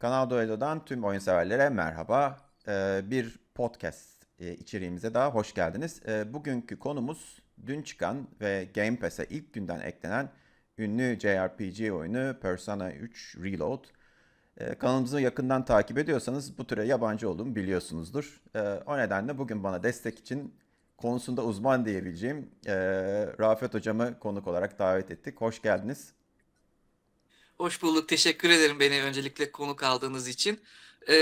Kanal Duello'dan tüm oyun severlere merhaba. Ee, bir podcast e, içeriğimize daha hoş geldiniz. E, bugünkü konumuz dün çıkan ve Game Pass'e ilk günden eklenen ünlü JRPG oyunu Persona 3 Reload. E, kanalımızı yakından takip ediyorsanız bu türe yabancı olduğumu biliyorsunuzdur. E, o nedenle bugün bana destek için konusunda uzman diyebileceğim e, Rafet Hocam'ı konuk olarak davet ettik. Hoş geldiniz. Hoş bulduk. Teşekkür ederim beni öncelikle konuk aldığınız için. Ee,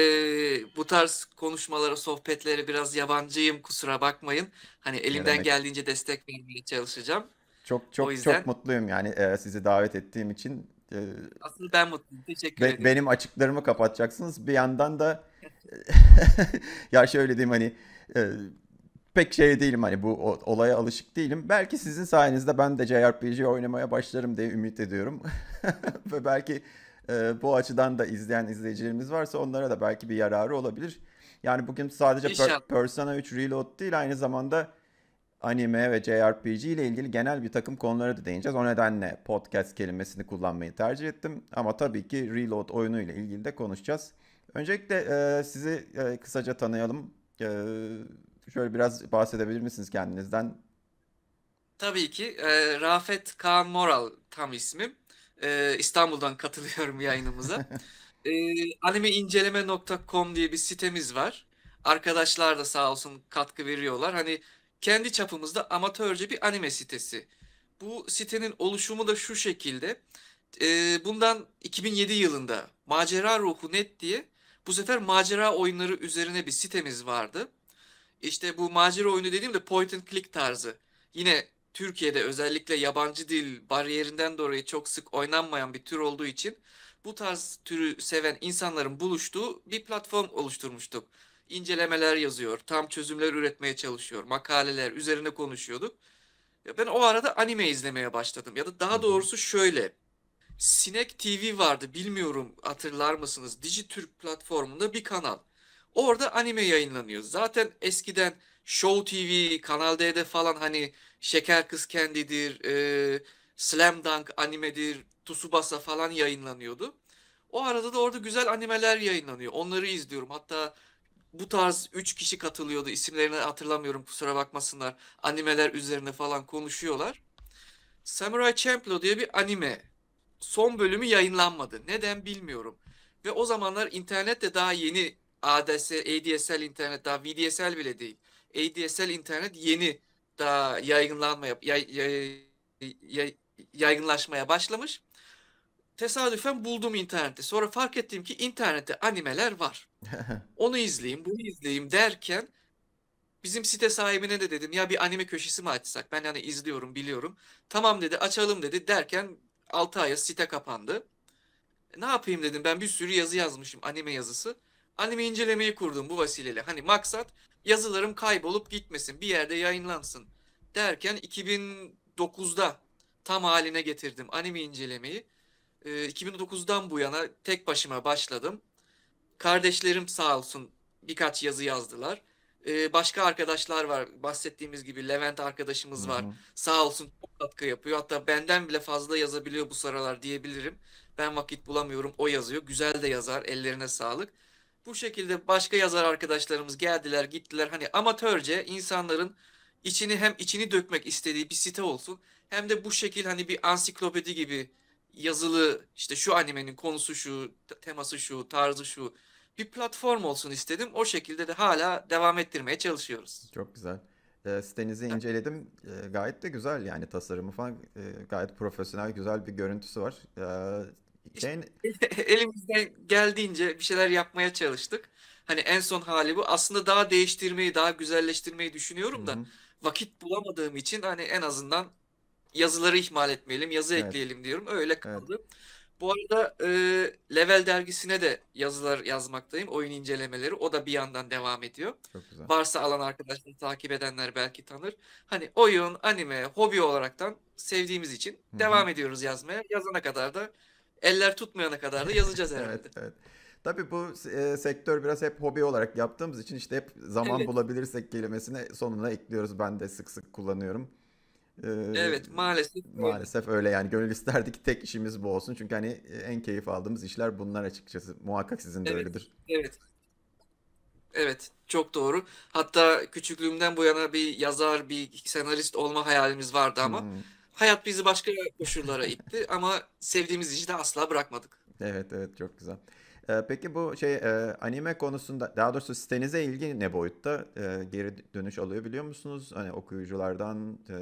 bu tarz konuşmalara, sohbetlere biraz yabancıyım. Kusura bakmayın. Hani elimden demek? geldiğince destek vermeye çalışacağım. Çok çok yüzden çok mutluyum yani e, sizi davet ettiğim için. E, asıl ben mutluyum. Teşekkür be- ederim. benim açıklarımı kapatacaksınız. Bir yandan da e, ya şöyle diyeyim hani e, pek şey değilim hani bu olaya alışık değilim. Belki sizin sayenizde ben de JRPG oynamaya başlarım diye ümit ediyorum. Ve belki e, bu açıdan da izleyen izleyicilerimiz varsa onlara da belki bir yararı olabilir. Yani bugün sadece per- Persona 3 Reload değil aynı zamanda anime ve JRPG ile ilgili genel bir takım konulara da değineceğiz. O nedenle podcast kelimesini kullanmayı tercih ettim. Ama tabii ki Reload oyunu ile ilgili de konuşacağız. Öncelikle e, sizi e, kısaca tanıyalım. E, Şöyle biraz bahsedebilir misiniz kendinizden? Tabii ki. E, Rafet Kaan Moral tam ismim. E, İstanbul'dan katılıyorum yayınımıza. e, ee, animeinceleme.com diye bir sitemiz var. Arkadaşlar da sağ olsun katkı veriyorlar. Hani kendi çapımızda amatörce bir anime sitesi. Bu sitenin oluşumu da şu şekilde. E, bundan 2007 yılında Macera Ruhu Net diye bu sefer macera oyunları üzerine bir sitemiz vardı. İşte bu macera oyunu dediğimde point and click tarzı. Yine Türkiye'de özellikle yabancı dil bariyerinden dolayı çok sık oynanmayan bir tür olduğu için bu tarz türü seven insanların buluştuğu bir platform oluşturmuştuk. İncelemeler yazıyor, tam çözümler üretmeye çalışıyor, makaleler üzerine konuşuyorduk. Ben o arada anime izlemeye başladım ya da daha doğrusu şöyle. Sinek TV vardı bilmiyorum hatırlar mısınız? Dijitürk platformunda bir kanal. Orada anime yayınlanıyor. Zaten eskiden Show TV, Kanal D'de falan hani Şeker Kız Kendidir, e, Slam Dunk animedir, Tsubasa falan yayınlanıyordu. O arada da orada güzel animeler yayınlanıyor. Onları izliyorum. Hatta bu tarz 3 kişi katılıyordu. İsimlerini hatırlamıyorum kusura bakmasınlar. Animeler üzerine falan konuşuyorlar. Samurai Champloo diye bir anime. Son bölümü yayınlanmadı. Neden bilmiyorum. Ve o zamanlar internet de daha yeni ADSL, ADSL internet daha VDSL bile değil. ADSL internet yeni daha yaygınlanmaya yay, yay, yay, yaygınlaşmaya başlamış. Tesadüfen buldum interneti. Sonra fark ettim ki internette animeler var. Onu izleyeyim, bunu izleyeyim derken bizim site sahibine de dedim ya bir anime köşesi mi açsak? Ben yani izliyorum, biliyorum. Tamam dedi, açalım dedi derken 6 aya site kapandı. Ne yapayım dedim ben bir sürü yazı yazmışım anime yazısı anime incelemeyi kurdum bu vesileyle. Hani maksat yazılarım kaybolup gitmesin, bir yerde yayınlansın derken 2009'da tam haline getirdim anime incelemeyi. E, ee, 2009'dan bu yana tek başıma başladım. Kardeşlerim sağ olsun birkaç yazı yazdılar. E, başka arkadaşlar var. Bahsettiğimiz gibi Levent arkadaşımız var. Hı-hı. Sağ olsun çok katkı yapıyor. Hatta benden bile fazla yazabiliyor bu sıralar diyebilirim. Ben vakit bulamıyorum o yazıyor. Güzel de yazar ellerine sağlık. Bu şekilde başka yazar arkadaşlarımız geldiler gittiler. Hani amatörce insanların içini hem içini dökmek istediği bir site olsun. Hem de bu şekil hani bir ansiklopedi gibi yazılı işte şu animenin konusu şu, teması şu, tarzı şu bir platform olsun istedim. O şekilde de hala devam ettirmeye çalışıyoruz. Çok güzel. E, sitenizi inceledim. E, gayet de güzel yani tasarımı falan e, gayet profesyonel güzel bir görüntüsü var. E, işte en... elimizden geldiğince bir şeyler yapmaya çalıştık. Hani en son hali bu. Aslında daha değiştirmeyi, daha güzelleştirmeyi düşünüyorum da Hı-hı. vakit bulamadığım için hani en azından yazıları ihmal etmeyelim, yazı evet. ekleyelim diyorum. Öyle kaldı. Evet. Bu arada e, Level dergisine de yazılar yazmaktayım. Oyun incelemeleri. O da bir yandan devam ediyor. Çok güzel. Varsa alan arkadaşlar takip edenler belki tanır. Hani oyun, anime, hobi olaraktan sevdiğimiz için Hı-hı. devam ediyoruz yazmaya. Yazana kadar da Eller tutmayana kadar da yazacağız herhalde. evet, evet. Tabii bu e, sektör biraz hep hobi olarak yaptığımız için işte hep zaman evet. bulabilirsek kelimesini sonuna ekliyoruz. Ben de sık sık kullanıyorum. Ee, evet maalesef. Maalesef öyle. öyle yani gönül isterdik tek işimiz bu olsun. Çünkü hani en keyif aldığımız işler bunlar açıkçası. Muhakkak sizin de evet, öyledir. Evet. Evet çok doğru. Hatta küçüklüğümden bu yana bir yazar, bir senarist olma hayalimiz vardı ama... Hmm Hayat bizi başka koşullara itti ama sevdiğimiz işi de asla bırakmadık. Evet evet çok güzel. Ee, peki bu şey e, anime konusunda daha doğrusu sitenize ilgi ne boyutta e, geri dönüş alıyor biliyor musunuz? Hani okuyuculardan e...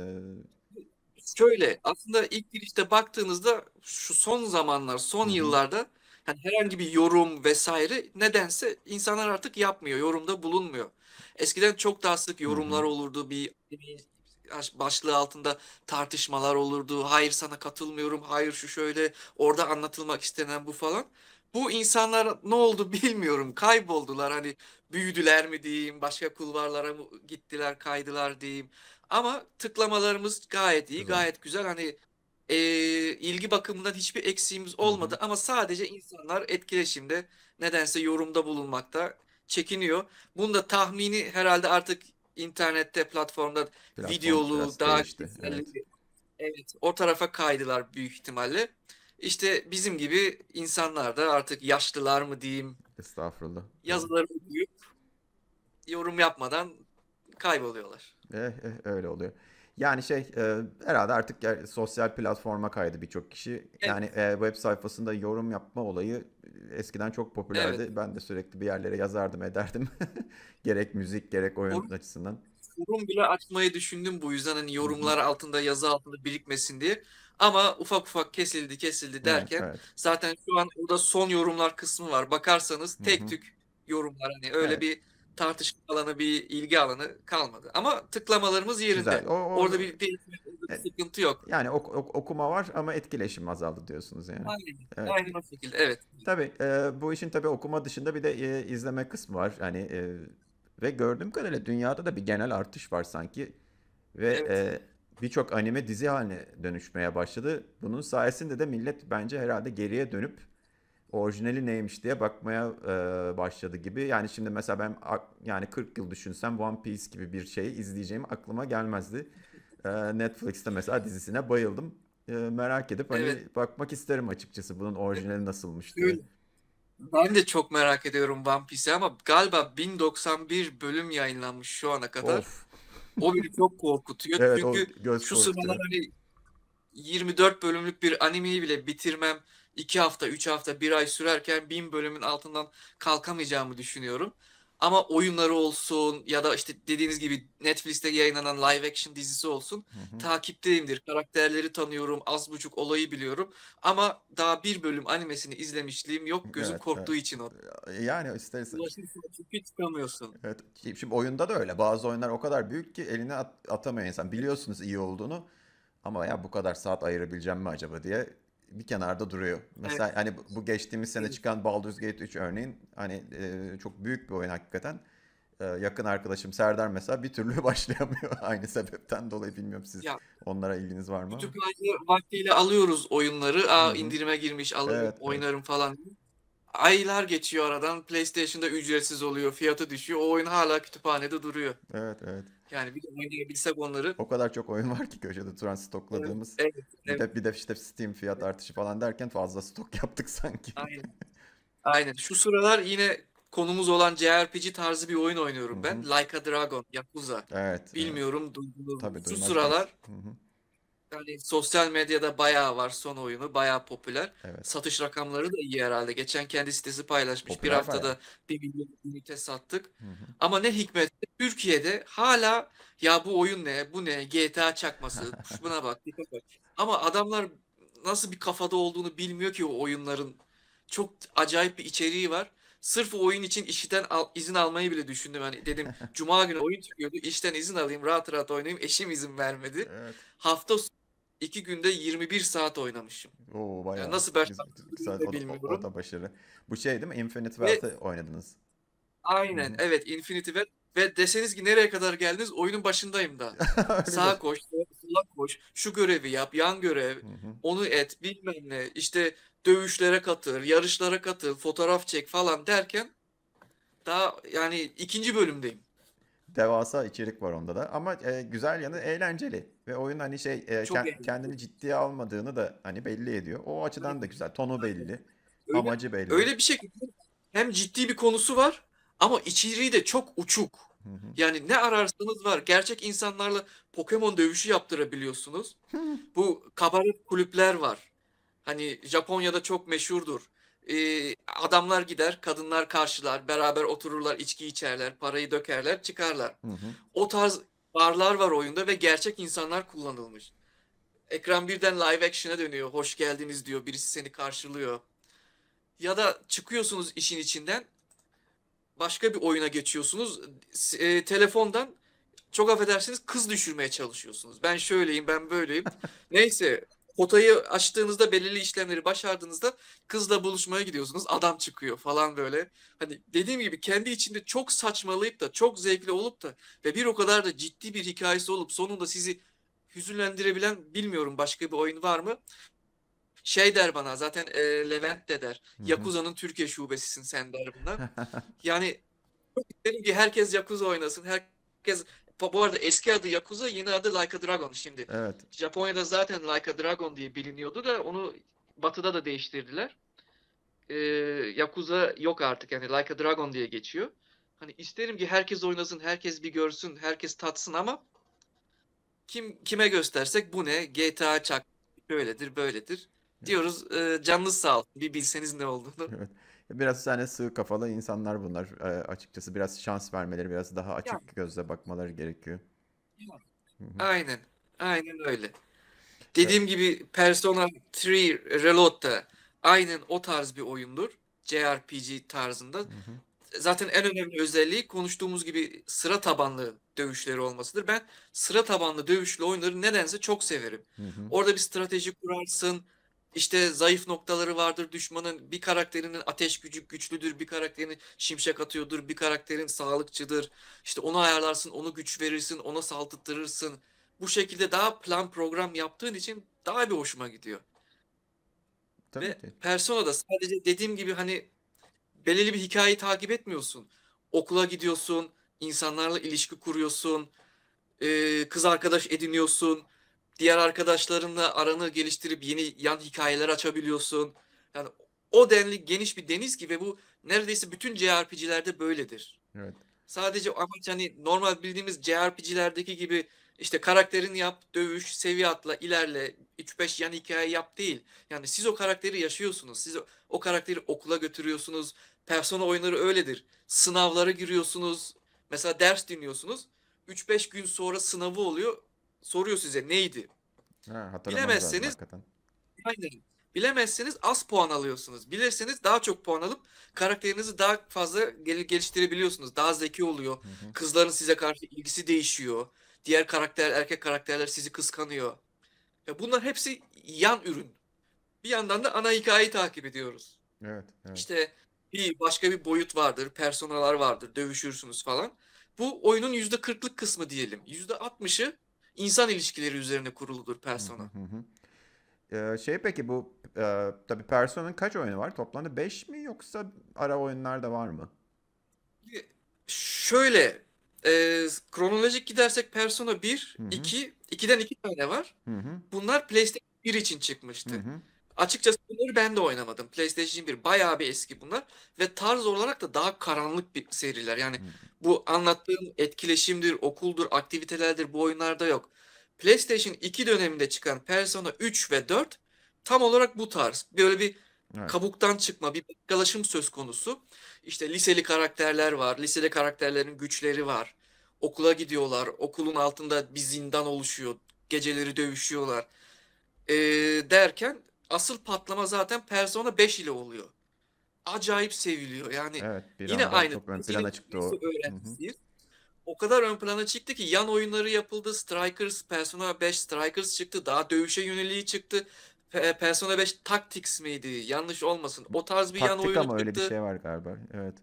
Şöyle aslında ilk girişte baktığınızda şu son zamanlar son Hı-hı. yıllarda yani herhangi bir yorum vesaire nedense insanlar artık yapmıyor yorumda bulunmuyor. Eskiden çok daha sık yorumlar Hı-hı. olurdu bir başlığı altında tartışmalar olurdu. Hayır sana katılmıyorum, hayır şu şöyle, orada anlatılmak istenen bu falan. Bu insanlar ne oldu bilmiyorum. Kayboldular hani büyüdüler mi diyeyim, başka kulvarlara mı gittiler, kaydılar diyeyim. Ama tıklamalarımız gayet iyi, gayet güzel. Hani e, ilgi bakımından hiçbir eksiğimiz olmadı Hı-hı. ama sadece insanlar etkileşimde nedense yorumda bulunmakta çekiniyor. Bunu da tahmini herhalde artık internette platformda Platform videolu daha işte, evet. evet o tarafa kaydılar büyük ihtimalle. İşte bizim gibi insanlar da artık yaşlılar mı diyeyim. Estağfurullah. Yazıları okuyup yorum yapmadan kayboluyorlar. Eh, eh, öyle oluyor. Yani şey e, herhalde artık ya, sosyal platforma kaydı birçok kişi. Evet. Yani e, web sayfasında yorum yapma olayı e, eskiden çok popülerdi. Evet. Ben de sürekli bir yerlere yazardım ederdim. gerek müzik gerek oyun Or- açısından. Forum bile açmayı düşündüm bu yüzden hani yorumlar altında yazı altında birikmesin diye. Ama ufak ufak kesildi kesildi derken evet, evet. zaten şu an orada son yorumlar kısmı var. Bakarsanız tek Hı-hı. tük yorumlar hani öyle evet. bir tartışma alanı, bir ilgi alanı kalmadı. Ama tıklamalarımız yerinde. Güzel. O, o, Orada bir e, sıkıntı yok. Yani ok, ok, okuma var ama etkileşim azaldı diyorsunuz yani. Aynen, evet. aynen o şekilde evet. Tabii e, bu işin tabii okuma dışında bir de e, izleme kısmı var. Yani e, ve gördüğüm kadarıyla dünyada da bir genel artış var sanki. Ve evet. e, birçok anime dizi haline dönüşmeye başladı. Bunun sayesinde de millet bence herhalde geriye dönüp orijinali neymiş diye bakmaya e, başladı gibi. Yani şimdi mesela ben yani 40 yıl düşünsem One Piece gibi bir şeyi izleyeceğim aklıma gelmezdi. E, Netflix'te mesela dizisine bayıldım. E, merak edip hani evet. bakmak isterim açıkçası bunun orijinali nasılmış diye. Ben de çok merak ediyorum One Piece'i ama galiba 1091 bölüm yayınlanmış şu ana kadar. Of. O beni çok korkutuyor. evet, Çünkü şu sıralar hani 24 bölümlük bir animeyi bile bitirmem 2 hafta, 3 hafta, 1 ay sürerken 1000 bölümün altından kalkamayacağımı düşünüyorum. Ama oyunları olsun ya da işte dediğiniz gibi Netflix'te yayınlanan live action dizisi olsun hı hı. takipteyimdir. Karakterleri tanıyorum, az buçuk olayı biliyorum. Ama daha bir bölüm animesini izlemişliğim yok. Gözüm evet, korktuğu evet. için o. Yani ister Çünkü çıkamıyorsun. Evet. Şimdi oyunda da öyle. Bazı oyunlar o kadar büyük ki eline at- atamıyor insan. Biliyorsunuz iyi olduğunu. Ama ya bu kadar saat ayırabileceğim mi acaba diye bir kenarda duruyor. Mesela evet. hani bu geçtiğimiz sene çıkan Baldur's Gate 3 örneğin hani e, çok büyük bir oyun hakikaten. E, yakın arkadaşım Serdar mesela bir türlü başlayamıyor aynı sebepten dolayı bilmiyorum siz ya, onlara ilginiz var mı? Kütüphanede vaktiyle alıyoruz oyunları. Aa indirime girmiş alırım evet, oynarım evet. falan aylar geçiyor aradan. PlayStation'da ücretsiz oluyor, fiyatı düşüyor. O oyun hala kütüphanede duruyor. Evet, evet. Yani bir de oynayabilsek onları. O kadar çok oyun var ki köşede turan stokladığımız. Evet, evet, evet. Bir, de, bir de işte Steam fiyat artışı falan derken fazla stok yaptık sanki. Aynen. Aynen. Şu sıralar yine konumuz olan JRPG tarzı bir oyun oynuyorum ben. Hı-hı. Like a Dragon, Yakuza. Evet. Bilmiyorum evet. duydunuz. Tabii, Şu sıralar. Hı-hı hani sosyal medyada bayağı var son oyunu. Bayağı popüler. Evet. Satış rakamları da iyi herhalde. Geçen kendi sitesi paylaşmış. Popüler bir haftada bayağı. bir milyon ünite sattık. Hı hı. Ama ne hikmet Türkiye'de hala ya bu oyun ne? Bu ne? GTA çakması. Buna bak. Ama adamlar nasıl bir kafada olduğunu bilmiyor ki o oyunların. Çok acayip bir içeriği var. Sırf o oyun için işten al, izin almayı bile düşündüm. Yani dedim cuma günü oyun çıkıyordu. İşten izin alayım, rahat rahat oynayayım. Eşim izin vermedi. Evet. Hafta sonu 2 günde 21 saat oynamışım. Oo bayağı. Yani nasıl başlattığımı bilmiyorum. O, o, da başarı. Bu şey değil mi? Infinite Wealth'ı oynadınız. Aynen. Hı. Evet. Infinity Wealth. Ve deseniz ki nereye kadar geldiniz? Oyunun başındayım da. Sağa koş, sola koş, şu görevi yap, yan görev, hı hı. onu et, bilmem ne. İşte dövüşlere katıl, yarışlara katıl, fotoğraf çek falan derken daha yani ikinci bölümdeyim. Devasa içerik var onda da ama e, güzel yanı eğlenceli. Ve oyun hani şey e, kend- kendini ciddiye almadığını da hani belli ediyor. O açıdan da güzel. Tonu belli, Öyle- amacı belli. Öyle bir şekilde hem ciddi bir konusu var ama içeriği de çok uçuk. Hı hı. Yani ne ararsanız var. Gerçek insanlarla Pokemon dövüşü yaptırabiliyorsunuz. Bu kabaret kulüpler var. Hani Japonya'da çok meşhurdur. Ee, adamlar gider, kadınlar karşılar, beraber otururlar, içki içerler, parayı dökerler, çıkarlar. Hı hı. O tarz barlar var oyunda ve gerçek insanlar kullanılmış. Ekran birden live action'a dönüyor. Hoş geldiniz diyor. Birisi seni karşılıyor. Ya da çıkıyorsunuz işin içinden. Başka bir oyuna geçiyorsunuz. E, telefondan çok affedersiniz kız düşürmeye çalışıyorsunuz. Ben şöyleyim ben böyleyim. Neyse potayı açtığınızda belirli işlemleri başardığınızda kızla buluşmaya gidiyorsunuz. Adam çıkıyor falan böyle. Hani dediğim gibi kendi içinde çok saçmalayıp da çok zevkli olup da ve bir o kadar da ciddi bir hikayesi olup sonunda sizi hüzünlendirebilen bilmiyorum başka bir oyun var mı? Şey der bana zaten e, Levent de der. Yakuza'nın Türkiye şubesisin sen der bundan. Yani isterim ki herkes Yakuza oynasın. Herkes bu arada eski adı Yakuza, yeni adı Like a Dragon şimdi. Evet. Japonya'da zaten Like a Dragon diye biliniyordu da onu batıda da değiştirdiler. Ee, Yakuza yok artık yani Like a Dragon diye geçiyor. Hani isterim ki herkes oynasın, herkes bir görsün, herkes tatsın ama kim kime göstersek bu ne? GTA çak böyledir, böyledir. Diyoruz e, canınız sağ olsun. Bir bilseniz ne olduğunu. Evet. Biraz hani sığ kafalı insanlar bunlar. E, açıkçası biraz şans vermeleri, biraz daha açık yani. gözle bakmaları gerekiyor. Aynen. Aynen öyle. Ee, Dediğim evet. gibi Persona 3 Reload da aynen o tarz bir oyundur. JRPG tarzında. Hı hı. Zaten en önemli özelliği konuştuğumuz gibi sıra tabanlı dövüşleri olmasıdır. Ben sıra tabanlı dövüşlü oyunları nedense çok severim. Hı hı. Orada bir strateji kurarsın, işte zayıf noktaları vardır düşmanın. Bir karakterinin ateş gücü güçlüdür, bir karakterinin şimşek atıyordur, bir karakterin sağlıkçıdır. İşte onu ayarlarsın, onu güç verirsin, ona saltıttırırsın. Bu şekilde daha plan program yaptığın için daha bir hoşuma gidiyor. Tabii Ve ki. Persona da sadece dediğim gibi hani belirli bir hikayeyi takip etmiyorsun. Okula gidiyorsun, insanlarla ilişki kuruyorsun, kız arkadaş ediniyorsun Diğer arkadaşlarınla aranı geliştirip yeni yan hikayeler açabiliyorsun. Yani o denli geniş bir deniz ki ve bu neredeyse bütün JRPG'lerde böyledir. Evet. Sadece amaç hani normal bildiğimiz JRPG'lerdeki gibi işte karakterin yap, dövüş, seviye atla, ilerle, 3-5 yan hikaye yap değil. Yani siz o karakteri yaşıyorsunuz. Siz o karakteri okula götürüyorsunuz. Persona oyunları öyledir. Sınavlara giriyorsunuz. Mesela ders dinliyorsunuz. 3-5 gün sonra sınavı oluyor soruyor size neydi? Ha, Bilemezseniz aynen. Bilemezseniz az puan alıyorsunuz. Bilirseniz daha çok puan alıp karakterinizi daha fazla gel- geliştirebiliyorsunuz. Daha zeki oluyor. Hı hı. Kızların size karşı ilgisi değişiyor. Diğer karakter, erkek karakterler sizi kıskanıyor. Ya bunlar hepsi yan ürün. Bir yandan da ana hikayeyi takip ediyoruz. Evet, evet. İşte bir başka bir boyut vardır, personalar vardır, dövüşürsünüz falan. Bu oyunun yüzde kırklık kısmı diyelim. Yüzde altmışı insan ilişkileri üzerine kuruludur Persona. Hı hı Ee, şey peki bu e, tabii Persona'nın kaç oyunu var? Toplamda 5 mi yoksa ara oyunlar da var mı? Şöyle e, kronolojik gidersek Persona 1, hı hı. 2, 2'den 2 tane var. Hı hı. Bunlar PlayStation 1 için çıkmıştı. Hı hı. Açıkçası bunları ben de oynamadım. PlayStation 1 bayağı bir eski bunlar ve tarz olarak da daha karanlık bir seriler. Yani hmm. bu anlattığım etkileşimdir, okuldur, aktivitelerdir bu oyunlarda yok. PlayStation 2 döneminde çıkan Persona 3 ve 4 tam olarak bu tarz. Böyle bir evet. kabuktan çıkma, bir bakkalaşım söz konusu. İşte liseli karakterler var, liseli karakterlerin güçleri var. Okula gidiyorlar, okulun altında bir zindan oluşuyor, geceleri dövüşüyorlar. Ee, derken asıl patlama zaten Persona 5 ile oluyor. Acayip seviliyor. Yani evet, bir yine aynı. Çok ön plana çıktı o. O kadar ön plana çıktı ki yan oyunları yapıldı. Strikers, Persona 5 Strikers çıktı. Daha dövüşe yöneliği çıktı. Persona 5 Tactics miydi? Yanlış olmasın. O tarz bir Taktik yan oyun çıktı. ama öyle bir şey var galiba. Evet.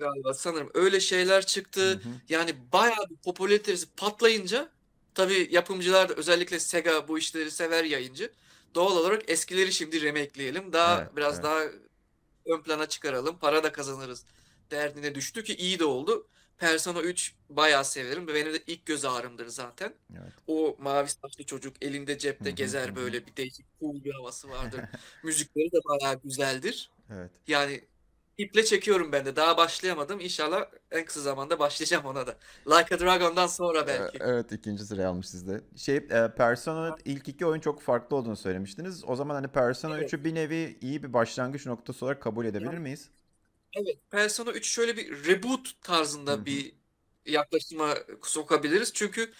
Galiba sanırım öyle şeyler çıktı. Hı hı. Yani bayağı bir popülaritesi patlayınca tabii yapımcılar da özellikle Sega bu işleri sever yayıncı. Hı Doğal olarak eskileri şimdi remakeleyelim. Daha evet, biraz evet. daha ön plana çıkaralım. Para da kazanırız derdine düştü ki iyi de oldu. Persona 3 bayağı severim ve benim de ilk göz ağrımdır zaten. Evet. O mavi saçlı çocuk elinde cepte gezer böyle bir değişik cool bir havası vardır. Müzikleri de bayağı güzeldir. Evet. Yani iple çekiyorum ben de. Daha başlayamadım. İnşallah en kısa zamanda başlayacağım ona da. Like a Dragon'dan sonra ee, belki. Evet ikinci sıraya almış sizde. Şey e, Persona ilk iki oyun çok farklı olduğunu söylemiştiniz. O zaman hani Persona evet. 3'ü bir nevi iyi bir başlangıç noktası olarak kabul edebilir miyiz? Evet. Persona 3 şöyle bir reboot tarzında Hı-hı. bir yaklaşıma sokabiliriz. Çünkü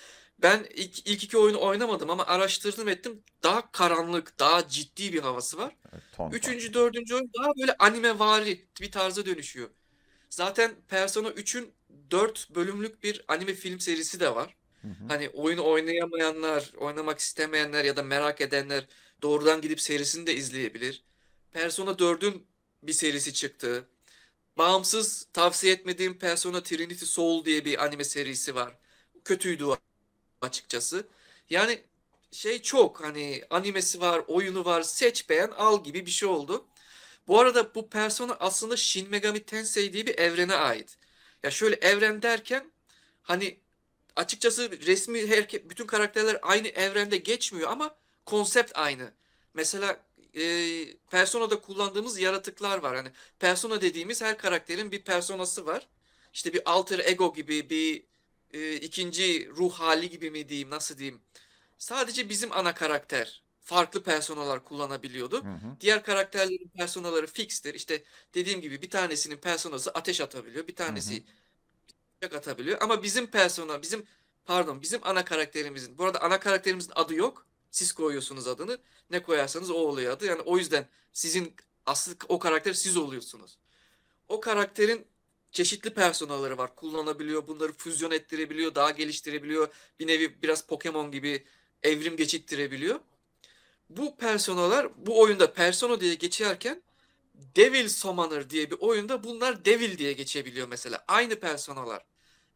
ben ilk, ilk iki oyunu oynamadım ama araştırdım ettim. Daha karanlık, daha ciddi bir havası var. Evet, Üçüncü, dördüncü oyun daha böyle anime vari bir tarza dönüşüyor. Zaten Persona 3'ün dört bölümlük bir anime film serisi de var. Hı hı. Hani oyunu oynayamayanlar, oynamak istemeyenler ya da merak edenler doğrudan gidip serisini de izleyebilir. Persona 4'ün bir serisi çıktı. Bağımsız tavsiye etmediğim Persona Trinity Soul diye bir anime serisi var. Kötüydü o açıkçası. Yani şey çok hani animesi var, oyunu var, seç beğen al gibi bir şey oldu. Bu arada bu persona aslında Shin Megami Tensei diye bir evrene ait. Ya şöyle evren derken hani açıkçası resmi her bütün karakterler aynı evrende geçmiyor ama konsept aynı. Mesela e, Persona'da kullandığımız yaratıklar var. Hani Persona dediğimiz her karakterin bir personası var. İşte bir alter ego gibi, bir e, ikinci ruh hali gibi mi diyeyim nasıl diyeyim. Sadece bizim ana karakter farklı personalar kullanabiliyordu. Hı hı. Diğer karakterlerin personaları fixtir. İşte dediğim gibi bir tanesinin personası ateş atabiliyor. Bir tanesi hı bıçak atabiliyor. Ama bizim persona, bizim pardon bizim ana karakterimizin. Bu arada ana karakterimizin adı yok. Siz koyuyorsunuz adını. Ne koyarsanız o oluyor adı. Yani o yüzden sizin asıl o karakter siz oluyorsunuz. O karakterin çeşitli personaları var. Kullanabiliyor, bunları füzyon ettirebiliyor, daha geliştirebiliyor. Bir nevi biraz Pokemon gibi evrim geçittirebiliyor. Bu personalar bu oyunda Persona diye geçerken Devil Summoner diye bir oyunda bunlar Devil diye geçebiliyor mesela. Aynı personalar.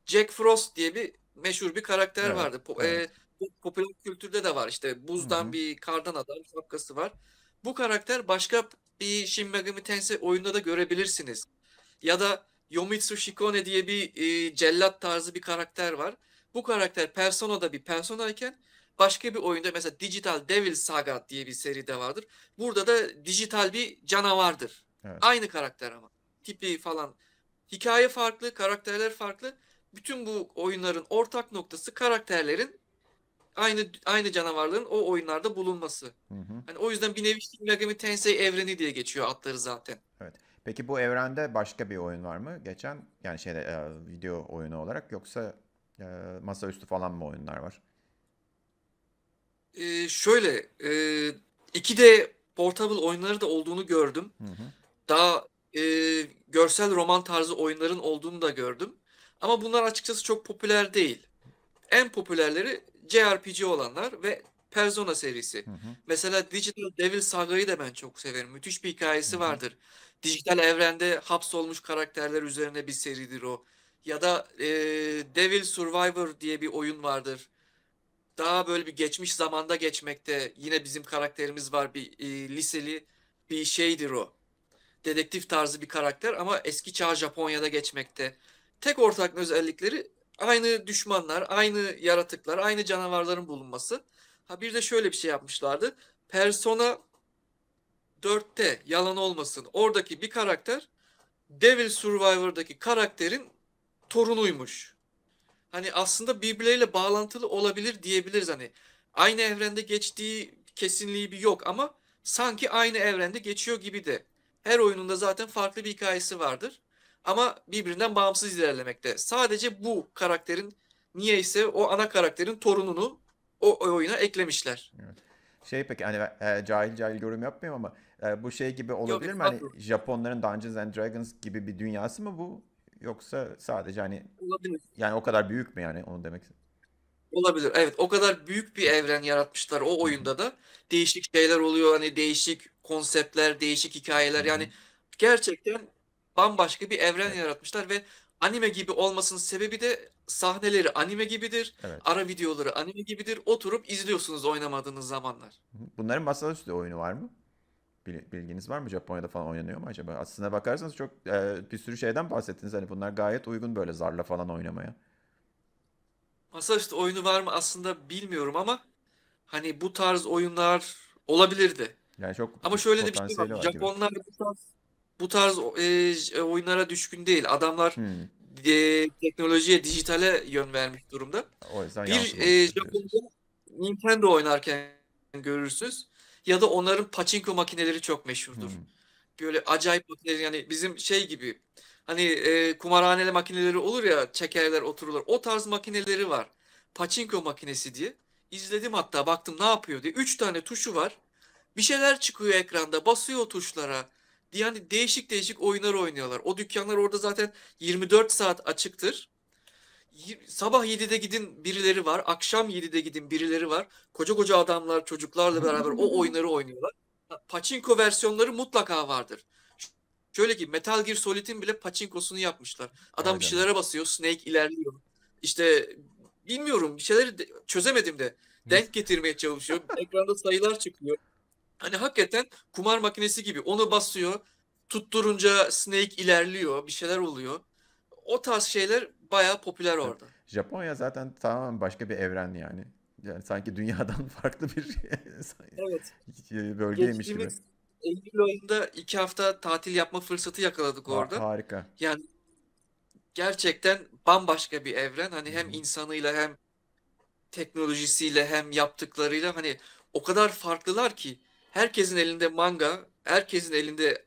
Jack Frost diye bir meşhur bir karakter evet, vardı. Po- e, evet. e, popüler kültürde de var işte. Buzdan Hı-hı. bir kardan adam şapkası var. Bu karakter başka bir Shin Megami Tensei oyunda da görebilirsiniz. Ya da Yomitsu Shikone diye bir e, cellat tarzı bir karakter var. Bu karakter Persona'da bir personayken başka bir oyunda mesela Digital Devil Saga diye bir seride vardır. Burada da dijital bir canavardır. Evet. Aynı karakter ama. Tipi falan. Hikaye farklı, karakterler farklı. Bütün bu oyunların ortak noktası karakterlerin aynı aynı canavarların o oyunlarda bulunması. Hı hı. Yani o yüzden bir nevi Shin Megami Tensei evreni diye geçiyor atları zaten. Evet. Peki bu evrende başka bir oyun var mı? Geçen yani şeyde e, video oyunu olarak yoksa e, masaüstü falan mı oyunlar var? Ee, şöyle e, 2D portable oyunları da olduğunu gördüm. Hı hı. Daha e, görsel roman tarzı oyunların olduğunu da gördüm. Ama bunlar açıkçası çok popüler değil. En popülerleri JRPG olanlar ve Persona serisi. Hı hı. Mesela Digital Devil Saga'yı da ben çok severim. Müthiş bir hikayesi hı hı. vardır dijital evrende hapsolmuş karakterler üzerine bir seridir o. Ya da e, Devil Survivor diye bir oyun vardır. Daha böyle bir geçmiş zamanda geçmekte yine bizim karakterimiz var bir e, liseli bir şeydir o. Dedektif tarzı bir karakter ama eski çağ Japonya'da geçmekte. Tek ortak özellikleri aynı düşmanlar, aynı yaratıklar, aynı canavarların bulunması. Ha bir de şöyle bir şey yapmışlardı. Persona 4'te yalan olmasın oradaki bir karakter Devil Survivor'daki karakterin torunuymuş. Hani aslında birbirleriyle bağlantılı olabilir diyebiliriz hani. Aynı evrende geçtiği kesinliği bir yok ama sanki aynı evrende geçiyor gibi de. Her oyununda zaten farklı bir hikayesi vardır. Ama birbirinden bağımsız ilerlemekte. Sadece bu karakterin niyeyse o ana karakterin torununu o oyuna eklemişler. Evet. Şey peki hani e, cahil cahil yorum yapmıyorum ama ee, bu şey gibi olabilir Yok, mi? Hani Japonların Dungeons and Dragons gibi bir dünyası mı bu? Yoksa sadece hani olabilir. yani o kadar büyük mü yani onu demek Olabilir. Evet o kadar büyük bir evren yaratmışlar o oyunda da. Değişik şeyler oluyor hani değişik konseptler, değişik hikayeler yani gerçekten bambaşka bir evren evet. yaratmışlar ve anime gibi olmasının sebebi de sahneleri anime gibidir. Evet. Ara videoları anime gibidir. Oturup izliyorsunuz oynamadığınız zamanlar. Bunların masaüstü oyunu var mı? Bilginiz var mı? Japonya'da falan oynanıyor mu acaba? Aslına bakarsanız çok e, bir sürü şeyden bahsettiniz. Hani bunlar gayet uygun böyle zarla falan oynamaya. Masa işte oyunu var mı aslında bilmiyorum ama hani bu tarz oyunlar olabilirdi. Yani çok Ama şöyle de bir şey var. Japonlar bu tarz, bu tarz e, e, oyunlara düşkün değil. Adamlar hmm. e, teknolojiye, dijitale yön vermiş durumda. O yüzden bir e, Japonca Nintendo oynarken görürsünüz ya da onların paçinko makineleri çok meşhurdur. Hmm. Böyle acayip makineler yani bizim şey gibi hani e, kumarhaneli makineleri olur ya çekerler otururlar. O tarz makineleri var. Paçinko makinesi diye. İzledim hatta baktım ne yapıyor diye. Üç tane tuşu var. Bir şeyler çıkıyor ekranda basıyor o tuşlara. Yani değişik değişik oyunlar oynuyorlar. O dükkanlar orada zaten 24 saat açıktır sabah 7'de gidin birileri var, akşam 7'de gidin birileri var. Koca koca adamlar çocuklarla beraber o oyunları oynuyorlar. Paçinko versiyonları mutlaka vardır. Şöyle ki Metal Gear Solid'in bile paçinkosunu yapmışlar. Adam Aynen. bir şeylere basıyor, Snake ilerliyor. İşte bilmiyorum bir şeyleri de, çözemedim de denk getirmeye çalışıyor. Ekranda sayılar çıkıyor. Hani hakikaten kumar makinesi gibi onu basıyor. Tutturunca Snake ilerliyor, bir şeyler oluyor o tarz şeyler bayağı popüler orada. Japonya zaten tamamen başka bir evren yani. Yani sanki dünyadan farklı bir şey. evet. bölgeymiş Geçtiğimiz gibi. Eylül ayında iki hafta tatil yapma fırsatı yakaladık orada. harika. Yani gerçekten bambaşka bir evren. Hani hem Hı-hı. insanıyla hem teknolojisiyle hem yaptıklarıyla hani o kadar farklılar ki herkesin elinde manga, herkesin elinde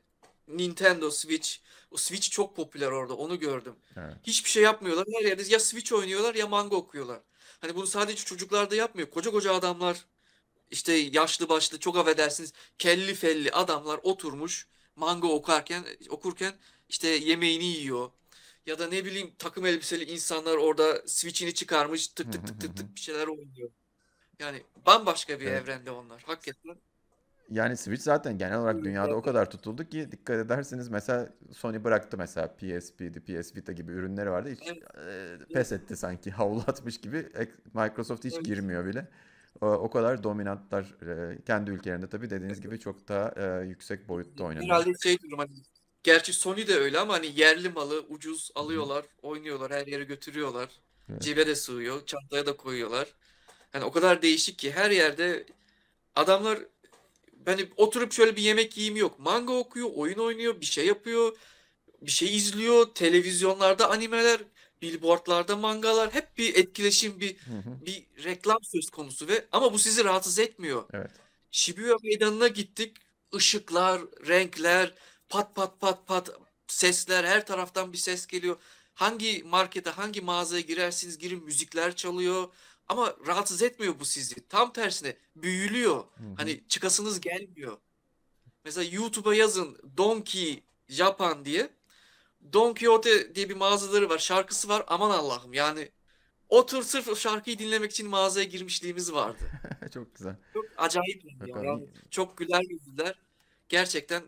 Nintendo Switch, o Switch çok popüler orada onu gördüm. Evet. Hiçbir şey yapmıyorlar. Her yerde ya Switch oynuyorlar ya manga okuyorlar. Hani bunu sadece çocuklar da yapmıyor. Koca koca adamlar işte yaşlı başlı çok affedersiniz kelli felli adamlar oturmuş manga okarken okurken işte yemeğini yiyor. Ya da ne bileyim takım elbiseli insanlar orada switch'ini çıkarmış tık tık tık tık tık bir şeyler oynuyor. Yani bambaşka bir evet. evrende onlar. Hakikaten yani Switch zaten genel olarak dünyada o kadar tutuldu ki dikkat ederseniz mesela Sony bıraktı mesela PSP'di, PS Vita gibi ürünleri vardı. Hiç e, pes etti sanki havlu atmış gibi. E, Microsoft hiç girmiyor bile. O, o kadar dominantlar e, kendi ülkelerinde tabii dediğiniz gibi çok daha e, yüksek boyutta oynanıyor. Herhalde şey durum. hani gerçi Sony de öyle ama hani yerli malı ucuz alıyorlar, Hı. oynuyorlar, her yere götürüyorlar. Evet. Cibe de sığıyor, çantaya da koyuyorlar. Hani o kadar değişik ki her yerde adamlar hani oturup şöyle bir yemek yiyeyim yok. Manga okuyor, oyun oynuyor, bir şey yapıyor, bir şey izliyor. Televizyonlarda animeler, billboardlarda mangalar hep bir etkileşim, bir hı hı. bir reklam söz konusu ve ama bu sizi rahatsız etmiyor. Evet. Shibuya meydanına gittik. Işıklar, renkler, pat pat pat pat sesler, her taraftan bir ses geliyor. Hangi markete, hangi mağazaya girersiniz girin müzikler çalıyor. Ama rahatsız etmiyor bu sizi. Tam tersine büyülüyor. Hı-hı. Hani çıkasınız gelmiyor. Mesela YouTube'a yazın Donkey Japan diye. Don Quixote diye bir mağazaları var. Şarkısı var. Aman Allah'ım yani otur, tür sırf şarkıyı dinlemek için mağazaya girmişliğimiz vardı. çok güzel. Çok acayip. Çok, yani. çok güler yüzlüler. Gerçekten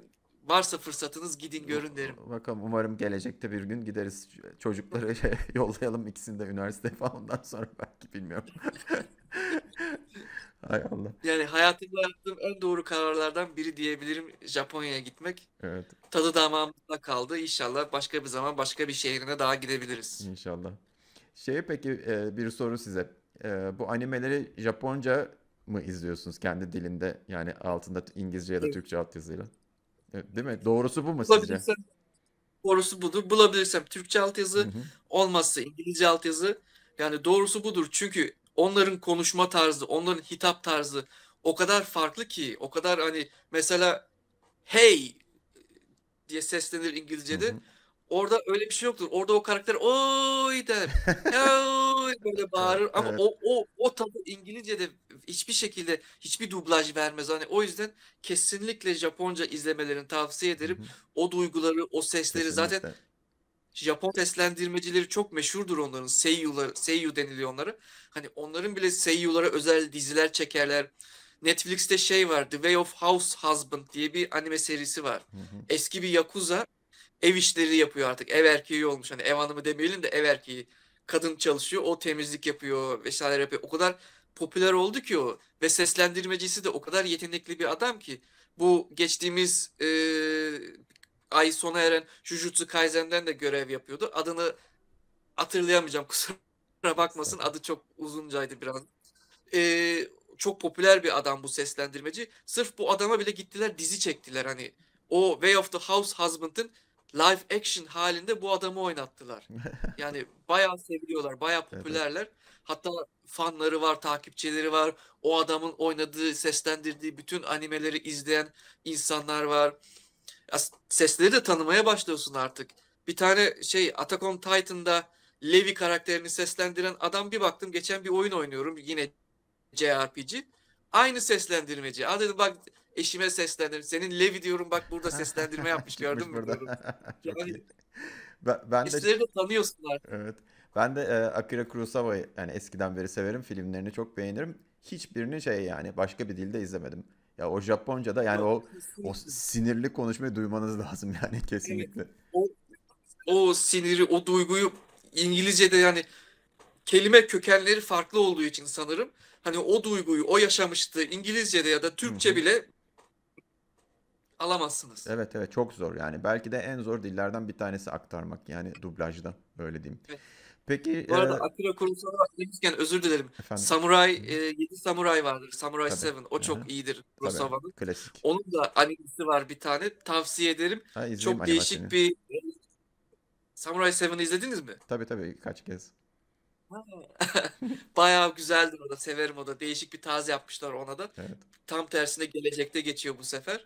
Varsa fırsatınız gidin görün derim. Bakalım umarım gelecekte bir gün gideriz. Çocukları şey, yollayalım ikisini de üniversite falan ondan sonra belki bilmiyorum. Hay Allah. Yani hayatımda yaptığım en doğru kararlardan biri diyebilirim Japonya'ya gitmek. Evet. Tadı damağımızda kaldı. İnşallah başka bir zaman başka bir şehrine daha gidebiliriz. İnşallah. Şey peki e, bir soru size. E, bu animeleri Japonca mı izliyorsunuz kendi dilinde? Yani altında İngilizce ya da Türkçe alt yazıyla? Evet, değil mi? Doğrusu bu mu sizce? Doğrusu budur. Bulabilirsem Türkçe altyazı olmazsa İngilizce altyazı yani doğrusu budur. Çünkü onların konuşma tarzı, onların hitap tarzı o kadar farklı ki o kadar hani mesela hey diye seslenir İngilizce'de. Hı hı. Orada öyle bir şey yoktur. Orada o karakter oy der. oy böyle bağırır ama evet. o o o tadı İngilizce'de hiçbir şekilde hiçbir dublaj vermez. Hani o yüzden kesinlikle Japonca izlemelerini tavsiye ederim. Hı-hı. O duyguları, o sesleri kesinlikle. zaten Japon seslendirmecileri çok meşhurdur onların. Seiyu'ları, seiyu deniliyor onları. Hani onların bile seiyu'lara özel diziler çekerler. Netflix'te şey var. The Way of House Husband diye bir anime serisi var. Hı hı. Eski bir yakuza ev işleri yapıyor artık. Ev erkeği olmuş. Hani ev hanımı demeyelim de ev erkeği. Kadın çalışıyor. O temizlik yapıyor vesaire yapıyor. O kadar popüler oldu ki o. Ve seslendirmecisi de o kadar yetenekli bir adam ki. Bu geçtiğimiz e, ay sona eren Jujutsu Kaisen'den de görev yapıyordu. Adını hatırlayamayacağım kusura bakmasın. Adı çok uzuncaydı biraz. E, çok popüler bir adam bu seslendirmeci. Sırf bu adama bile gittiler dizi çektiler hani. O Way of the House Husband'ın live action halinde bu adamı oynattılar. Yani bayağı seviliyorlar, bayağı popülerler. Hatta fanları var, takipçileri var. O adamın oynadığı, seslendirdiği bütün animeleri izleyen insanlar var. sesleri de tanımaya başlıyorsun artık. Bir tane şey Attack on Titan'da Levi karakterini seslendiren adam bir baktım geçen bir oyun oynuyorum yine JRPG. Aynı seslendirmeci. Aa dedim bak Eşime seslendim. Senin Levi diyorum bak burada seslendirme yapmış gördün mü? burada. Yani, ben, ben de, de tanıyorsun Evet. Ben de e, Akira Kurosawa'yı yani eskiden beri severim. Filmlerini çok beğenirim. Hiçbirini şey yani başka bir dilde izlemedim. Ya o Japonca da yani o o sinirli konuşmayı duymanız lazım yani kesinlikle. o, o siniri, o duyguyu İngilizce'de yani kelime kökenleri farklı olduğu için sanırım hani o duyguyu o yaşamıştı İngilizce'de ya da Türkçe Hı-hı. bile alamazsınız. Evet evet çok zor yani. Belki de en zor dillerden bir tanesi aktarmak yani dublajda öyle diyeyim. Evet. Peki Bu arada e... Akira Kurosawa demişken özür dilerim. Efendim? Samuray e, Samuray vardır. Samuray Tabii. 7. O çok Hı-hı. iyidir Kurosawa'nın. Klasik. Onun da animesi var bir tane. Tavsiye ederim. Ha, çok değişik bir e, Samuray 7'i izlediniz mi? Tabii tabii kaç kez. Bayağı güzeldir o da. Severim o da. Değişik bir tarz yapmışlar ona da. Evet. Tam tersine gelecekte geçiyor bu sefer.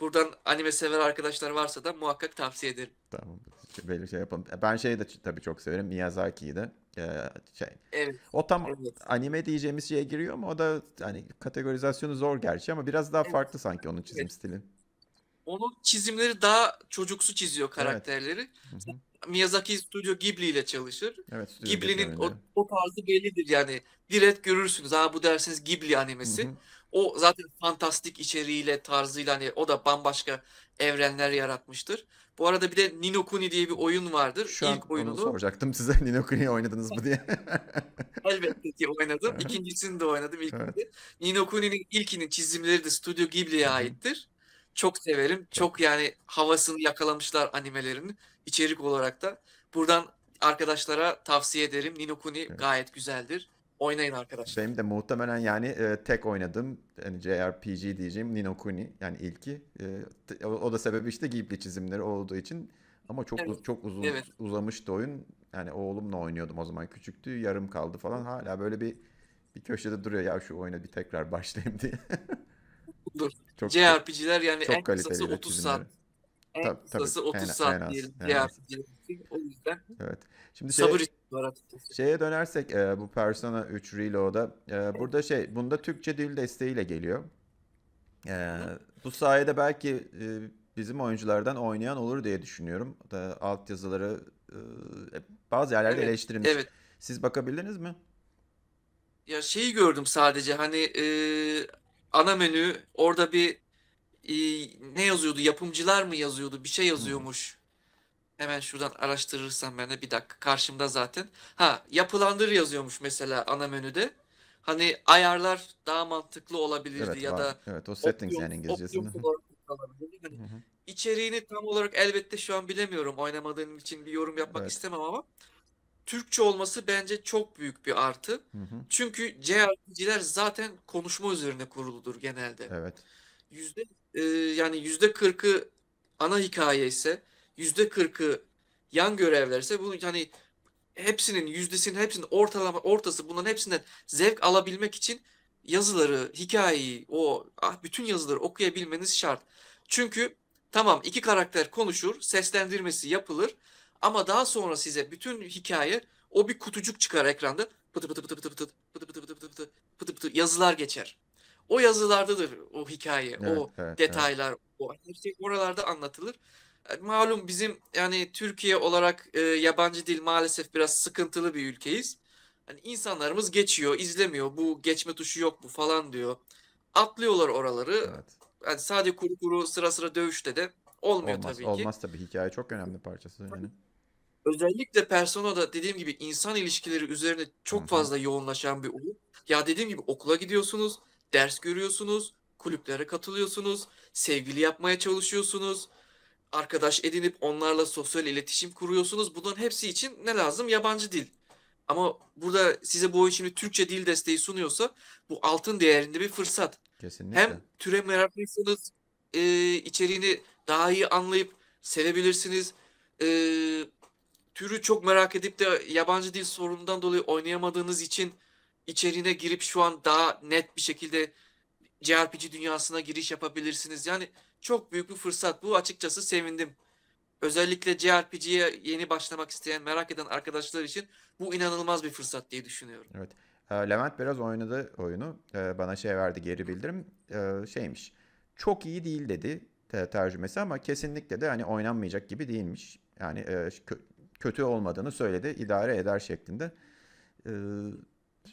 Buradan anime sever arkadaşlar varsa da muhakkak tavsiye ederim. Tamam. Böyle şey yapalım. Ben şeyi de tabii çok severim. Miyazaki'yi de. Ee, şey. Evet. O tam evet. anime diyeceğimiz şeye giriyor mu? O da hani kategorizasyonu zor gerçi ama biraz daha evet. farklı sanki onun çizim evet. stili. Onun çizimleri daha çocuksu çiziyor karakterleri. Evet. Miyazaki Studio Ghibli ile çalışır. Evet, Ghibli'nin Ghibli o, o tarzı bellidir yani. Direkt görürsünüz. Ha bu dersiniz Ghibli animesi. Hı hı. O zaten fantastik içeriğiyle, tarzıyla hani o da bambaşka evrenler yaratmıştır. Bu arada bir de Ninokuni diye bir oyun vardır. Şu İlk an oyununu... soracaktım size Ninokuni oynadınız mı diye. Elbette ki oynadım. İkincisini de oynadım ilk evet. De. ilkinin çizimleri de Studio Ghibli'ye aittir. Çok severim. Çok yani havasını yakalamışlar animelerini içerik olarak da. Buradan arkadaşlara tavsiye ederim. Ninokuni evet. gayet güzeldir. Oynayın arkadaşlar. Benim de muhtemelen yani e, tek oynadığım yani JRPG diyeceğim Nino Kuni yani ilki. E, o, o da sebebi işte Ghibli çizimleri olduğu için ama çok evet. çok uzun evet. uzamıştı oyun. Yani oğlumla oynuyordum o zaman küçüktü. Yarım kaldı falan. Hala böyle bir bir köşede duruyor ya şu oyuna bir tekrar başlayayım diye. Dur. Çok, JRPG'ler yani çok en kısası 30 çizimleri. saat. En tabii. kısası 30 en, saat en az, diyelim. En az. O yüzden. Evet. Şimdi sabır şeye dönersek e, bu Persona 3 Reload'a e, burada şey bunda Türkçe dil desteğiyle geliyor. E, bu sayede belki e, bizim oyunculardan oynayan olur diye düşünüyorum. Da altyazıları e, e, bazı yerlerde evet, eleştirilmiş. Evet. Siz bakabildiniz mi? Ya şeyi gördüm sadece hani e, ana menü orada bir e, ne yazıyordu yapımcılar mı yazıyordu bir şey yazıyormuş. Hemen şuradan araştırırsam ben de bir dakika karşımda zaten. Ha yapılandır yazıyormuş mesela ana menüde. Hani ayarlar daha mantıklı olabilirdi Evet, ya var. da Evet, o settings yani İngilizcesinde. İçeriğini tam olarak elbette şu an bilemiyorum. Oynamadığım için bir yorum yapmak Evet. istemem ama Türkçe olması bence çok büyük bir artı. Hı hı. Çünkü JRPG'ler zaten konuşma üzerine kuruludur genelde. Evet. Yüzde e, yani yüzde kırkı ana hikaye ise yüzde kırkı yan görevlerse bu hani hepsinin yüzdesinin hepsinin ortalama ortası bunların hepsinden zevk alabilmek için yazıları, hikayeyi, o ah, bütün yazıları okuyabilmeniz şart. Çünkü tamam iki karakter konuşur, seslendirmesi yapılır ama daha sonra size bütün hikaye o bir kutucuk çıkar ekranda. Pıtı pıtı pıtı pıtı pıtı pıtı pıtı pıtı pıtı pıtı pıtı yazılar geçer. O yazılardadır o hikaye, evet, o evet, detaylar, evet. o her şey oralarda anlatılır malum bizim yani Türkiye olarak e, yabancı dil maalesef biraz sıkıntılı bir ülkeyiz. Hani insanlarımız geçiyor, izlemiyor. Bu geçme tuşu yok bu falan diyor. Atlıyorlar oraları. Evet. Yani sadece kuru kuru sıra sıra dövüşte de olmuyor olmaz, tabii ki. Olmaz tabii. Hikaye çok önemli parçası. Yani. Özellikle Persona'da dediğim gibi insan ilişkileri üzerine çok fazla yoğunlaşan bir oyun. Ya dediğim gibi okula gidiyorsunuz, ders görüyorsunuz, kulüplere katılıyorsunuz, sevgili yapmaya çalışıyorsunuz arkadaş edinip onlarla sosyal iletişim kuruyorsunuz. Bunların hepsi için ne lazım? Yabancı dil. Ama burada size bu oyun şimdi Türkçe dil desteği sunuyorsa bu altın değerinde bir fırsat. Kesinlikle. Hem türe meraklıysanız e, içeriğini daha iyi anlayıp sevebilirsiniz. E, türü çok merak edip de yabancı dil sorunundan dolayı oynayamadığınız için içeriğine girip şu an daha net bir şekilde JRPG dünyasına giriş yapabilirsiniz. Yani çok büyük bir fırsat bu. Açıkçası sevindim. Özellikle JRPG'ye yeni başlamak isteyen, merak eden arkadaşlar için bu inanılmaz bir fırsat diye düşünüyorum. Evet. Ee, Levent biraz oynadı oyunu. Ee, bana şey verdi geri bildirim. Ee, şeymiş. Çok iyi değil dedi tercümesi ama kesinlikle de hani oynanmayacak gibi değilmiş. Yani e, kötü olmadığını söyledi. idare eder şeklinde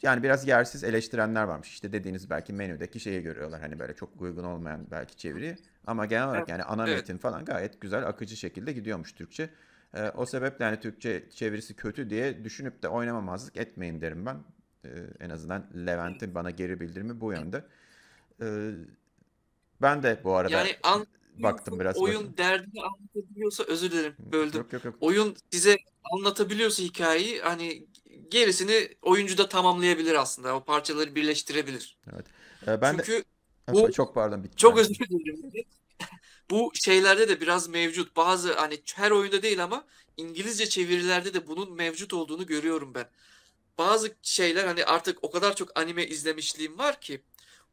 yani biraz yersiz eleştirenler varmış. İşte dediğiniz belki menüdeki şeyi görüyorlar hani böyle çok uygun olmayan belki çeviri. Ama genel olarak yani ana evet. metin falan gayet güzel akıcı şekilde gidiyormuş Türkçe. Ee, o sebeple yani Türkçe çevirisi kötü diye düşünüp de oynamamazlık etmeyin derim ben. Ee, en azından Levent'in bana geri bildirimi bu yönde. Ee, ben de bu arada yani an baktım biraz. Oyun başına. derdini anlatabiliyorsa özür dilerim böldüm. Yok, yok, yok. Oyun size anlatabiliyorsa hikayeyi hani gerisini oyuncu da tamamlayabilir aslında. O parçaları birleştirebilir. Evet. Ee, ben Çünkü de... bu çok pardon bitti. Çok özür dilerim. bu şeylerde de biraz mevcut. Bazı hani her oyunda değil ama İngilizce çevirilerde de bunun mevcut olduğunu görüyorum ben. Bazı şeyler hani artık o kadar çok anime izlemişliğim var ki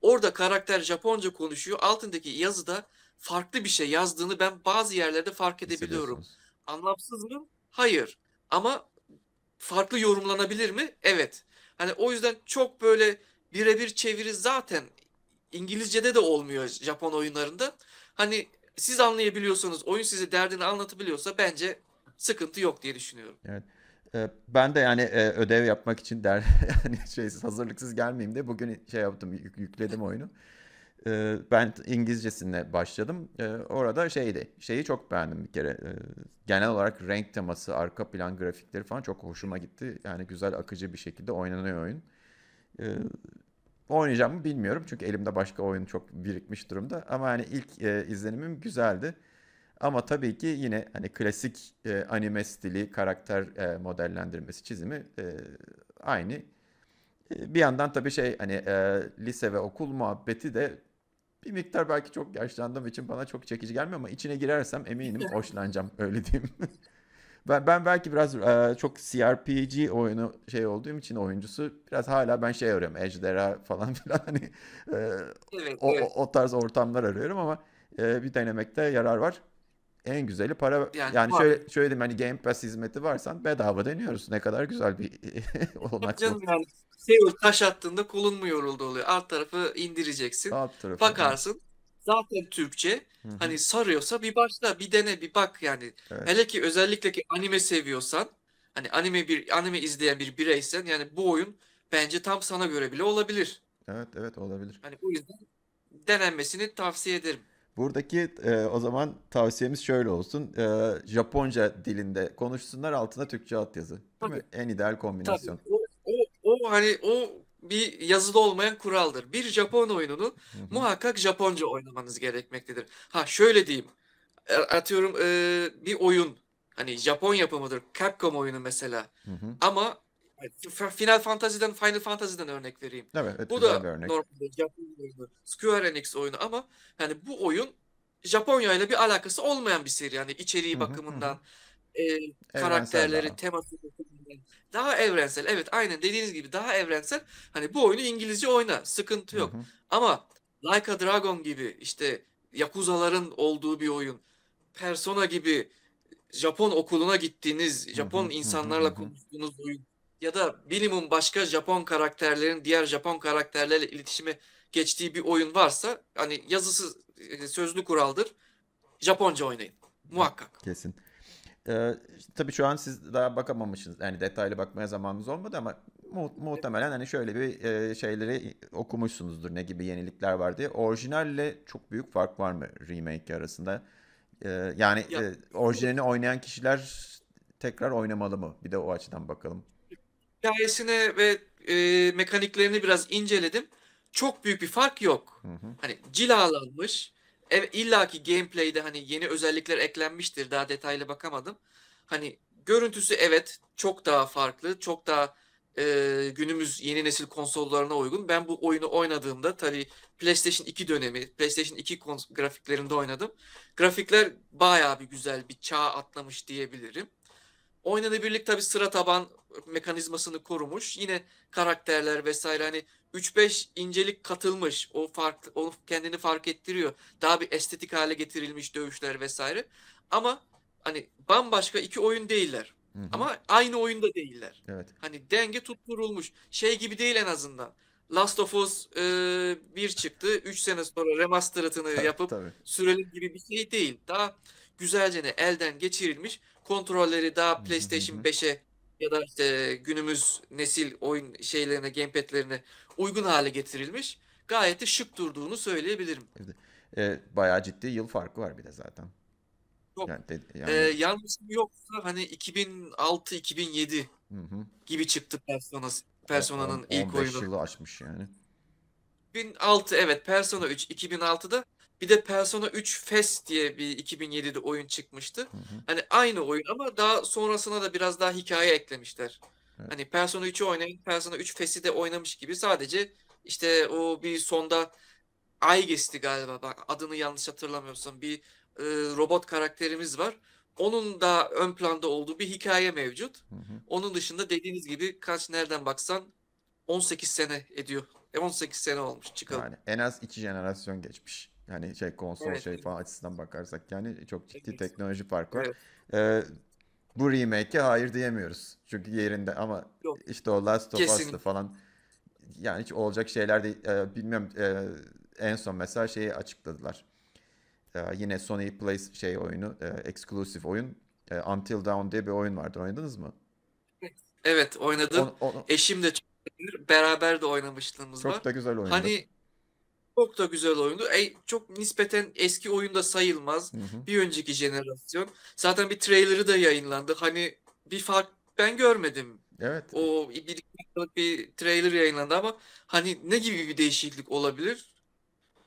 orada karakter Japonca konuşuyor. Altındaki yazıda farklı bir şey yazdığını ben bazı yerlerde fark edebiliyorum. Anlamsız mı? Hayır. Ama farklı yorumlanabilir mi? Evet. Hani o yüzden çok böyle birebir çeviri zaten İngilizce'de de olmuyor Japon oyunlarında. Hani siz anlayabiliyorsanız, oyun size derdini anlatabiliyorsa bence sıkıntı yok diye düşünüyorum. Evet. Ee, ben de yani e, ödev yapmak için der yani şey hazırlıksız gelmeyeyim de bugün şey yaptım yükledim oyunu. Ee, ben İngilizcesinde başladım. Ee, orada şeydi, şeyi çok beğendim bir kere. Ee, genel olarak renk teması, arka plan grafikleri falan çok hoşuma gitti. Yani güzel akıcı bir şekilde oynanıyor oyun. E, oynayacağım mı bilmiyorum çünkü elimde başka oyun çok birikmiş durumda. Ama hani ilk e, izlenimim güzeldi. Ama tabii ki yine hani klasik e, anime stili, karakter e, modellendirmesi, çizimi e, aynı. Bir yandan tabii şey hani e, lise ve okul muhabbeti de bir miktar belki çok yaşlandığım için bana çok çekici gelmiyor ama içine girersem eminim hoşlanacağım öyle diyeyim. ben, ben belki biraz e, çok CRPG oyunu şey olduğum için oyuncusu biraz hala ben şey arıyorum ejderha falan filan hani e, evet, o, evet. o tarz ortamlar arıyorum ama e, bir denemekte yarar var en güzeli para yani, yani şöyle şöyle diyeyim hani Game Pass hizmeti varsa bedava deniyoruz. Ne kadar güzel bir olmak Canım yani şey, taş attığında kolun mu yoruldu oluyor. Alt tarafı indireceksin. Alt tarafı, bakarsın. Evet. Zaten Türkçe. Hı-hı. Hani sarıyorsa bir başla, bir dene, bir bak yani. Evet. Hele ki özellikle ki anime seviyorsan, hani anime bir anime izleyen bir bireysen yani bu oyun bence tam sana göre bile olabilir. Evet, evet olabilir. Hani o yüzden denenmesini tavsiye ederim. Buradaki e, o zaman tavsiyemiz şöyle olsun. E, Japonca dilinde konuşsunlar altına Türkçe altyazı. Değil mi? En ideal kombinasyon. O, o, o hani o bir yazılı olmayan kuraldır. Bir Japon oyununu muhakkak Japonca oynamanız gerekmektedir. Ha şöyle diyeyim. E, atıyorum e, bir oyun hani Japon yapımıdır. Capcom oyunu mesela. Hı-hı. Ama Final Fantasy'den Final Fantasy'den örnek vereyim. Evet, evet bu da örnek. normalde Japon Square Enix oyunu ama hani bu oyun Japonya ile bir alakası olmayan bir seri yani içeriği hı-hı, bakımından E, karakterleri, daha. teması bakımından daha evrensel. Evet aynen dediğiniz gibi daha evrensel. Hani bu oyunu İngilizce oyna, sıkıntı yok. Hı-hı. Ama Like a Dragon gibi işte yakuzaların olduğu bir oyun, Persona gibi Japon okuluna gittiğiniz, Japon insanlarla konuştuğunuz oyun ya da minimum başka Japon karakterlerin diğer Japon karakterlerle iletişime geçtiği bir oyun varsa hani yazısı e, sözlü kuraldır. Japonca oynayın. Muhakkak. Kesin. Ee, tabii şu an siz daha bakamamışsınız. Yani detaylı bakmaya zamanınız olmadı ama mu- muhtemelen hani şöyle bir e, şeyleri okumuşsunuzdur ne gibi yenilikler var diye. Orijinalle çok büyük fark var mı remake arasında? Ee, yani ya, e, orijinalini oynayan kişiler tekrar oynamalı mı? Bir de o açıdan bakalım. Hikayesini ve e, mekaniklerini biraz inceledim. Çok büyük bir fark yok. Hı hı. Hani cilalanmış. Evet, illaki gameplay'de hani yeni özellikler eklenmiştir. Daha detaylı bakamadım. Hani görüntüsü evet çok daha farklı. Çok daha e, günümüz yeni nesil konsollarına uygun. Ben bu oyunu oynadığımda tabii PlayStation 2 dönemi, PlayStation 2 grafiklerinde oynadım. Grafikler bayağı bir güzel bir çağ atlamış diyebilirim. Oynadığı Oynanabilirlik tabii sıra taban mekanizmasını korumuş. Yine karakterler vesaire hani 3-5 incelik katılmış. O fark o kendini fark ettiriyor. Daha bir estetik hale getirilmiş dövüşler vesaire. Ama hani bambaşka iki oyun değiller. Hı hı. Ama aynı oyunda değiller. Evet. Hani denge tutturulmuş. Şey gibi değil en azından. Last of Us e, çıktı. 3 sene sonra remastered'ını yapıp süreli gibi bir şey değil. Daha güzelce ne elden geçirilmiş. Kontrolleri daha PlayStation 5'e ya da işte günümüz nesil oyun şeylerine, gamepad'lerine uygun hale getirilmiş. Gayet de şık durduğunu söyleyebilirim. Evet. E, bayağı ciddi yıl farkı var bir de zaten. Yok. Yani, de, e, yani... E, yanlışım yoksa hani 2006-2007 gibi çıktı Persona, Persona'nın ilk oyunu. 15 yılı açmış yani. 2006 evet Persona 3 2006'da bir de Persona 3 Fest diye bir 2007'de oyun çıkmıştı. Hı hı. Hani aynı oyun ama daha sonrasına da biraz daha hikaye eklemişler. Evet. Hani Persona 3'ü oynayın, Persona 3 Fest'i de oynamış gibi sadece işte o bir sonda ay geçti galiba. Bak adını yanlış hatırlamıyorsam bir e, robot karakterimiz var. Onun da ön planda olduğu bir hikaye mevcut. Hı hı. Onun dışında dediğiniz gibi kaç nereden baksan 18 sene ediyor. E 18 sene olmuş çıkalım. Yani en az iki jenerasyon geçmiş. Yani şey konsol evet. şey falan açısından bakarsak yani çok ciddi evet. teknoloji farkı var. Evet. Ee, bu remake'e hayır diyemiyoruz. Çünkü yerinde ama Yok. işte o Last of Us'lı falan yani hiç olacak şeyler de Ee, bilmiyorum e, en son mesela şeyi açıkladılar. Ee, yine Sony Play şey oyunu, e, exclusive oyun. E, Until Dawn diye bir oyun vardı. Oynadınız mı? Evet oynadım. Onu, onu... Eşim de çok beğenir. Beraber de oynamışlığımız çok var. Çok da güzel oynadı. Hani çok da güzel oyundu. E, çok nispeten eski oyunda sayılmaz. Hı hı. Bir önceki jenerasyon. Zaten bir trailer'ı da yayınlandı. Hani bir fark ben görmedim. Evet. O bir, bir, bir trailer yayınlandı ama hani ne gibi bir değişiklik olabilir?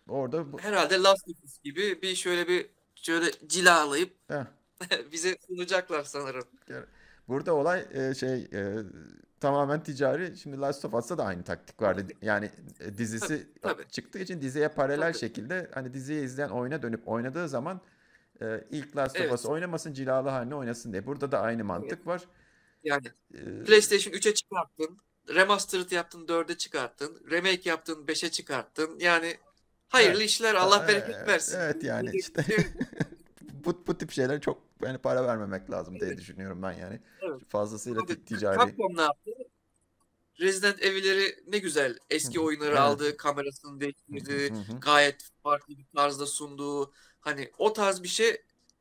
Orada bu... herhalde Last of Us gibi bir şöyle bir şöyle cilalayıp bize sunacaklar sanırım. Burada olay e, şey e, tamamen ticari. Şimdi Last of Us'ta da aynı taktik vardı. Yani e, dizisi tabii, tabii. çıktığı için diziye paralel tabii. şekilde hani diziyi izleyen oyuna dönüp oynadığı zaman e, ilk Last of evet. Us oynamasın cilalı haline oynasın diye. Burada da aynı mantık evet. var. Yani ee, PlayStation 3'e çıkarttın, remastered yaptın 4'e çıkarttın, remake yaptın 5'e çıkarttın. Yani hayırlı evet. işler Allah e, bereket versin. Evet yani işte bu, bu tip şeyler çok yani para vermemek lazım diye düşünüyorum ben yani. Evet. Fazlasıyla Abi, ticari. Capcom ne yaptı? Resident Evil'leri ne güzel eski oyunları evet. aldı, kamerasını değiştirdi, gayet farklı bir tarzda sundu. Hani o tarz bir şey